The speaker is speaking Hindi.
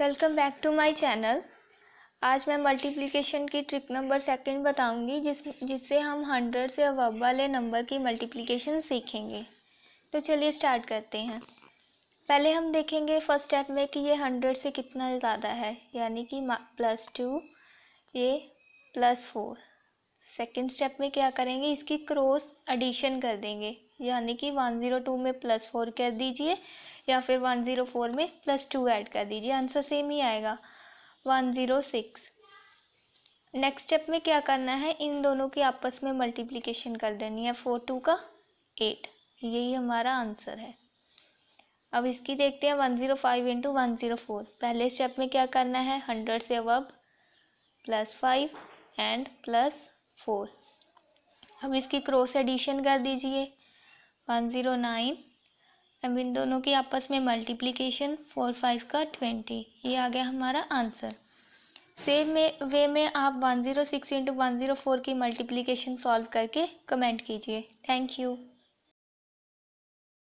welcome back to my channel आज मैं मल्टीप्लिकेशन की ट्रिक नंबर सेकंड बताऊंगी जिस जिससे हम हंड्रेड से अब वाले नंबर की मल्टीप्लिकेशन सीखेंगे तो चलिए स्टार्ट करते हैं पहले हम देखेंगे फर्स्ट स्टेप में कि ये हंड्रेड से कितना ज़्यादा है यानी कि प्लस टू ये प्लस फोर सेकेंड स्टेप में क्या करेंगे इसकी क्रॉस एडिशन कर देंगे यानी कि 102 में प्लस फोर कर दीजिए या फिर 104 में प्लस टू ऐड कर दीजिए आंसर सेम ही आएगा 106 नेक्स्ट स्टेप में क्या करना है इन दोनों की आपस में मल्टीप्लिकेशन कर देनी है फोर टू का एट यही हमारा आंसर है अब इसकी देखते हैं one zero five into one zero four पहले स्टेप में क्या करना है हंड्रेड से अब plus five and plus four अब इसकी क्रॉस एडिशन कर दीजिए वन ज़ीरो नाइन अब इन दोनों की आपस में मल्टीप्लिकेशन फोर फाइव का ट्वेंटी ये आ गया हमारा आंसर सेम में वे में आप one zero six into one zero four की मल्टीप्लिकेशन सॉल्व करके कमेंट कीजिए थैंक यू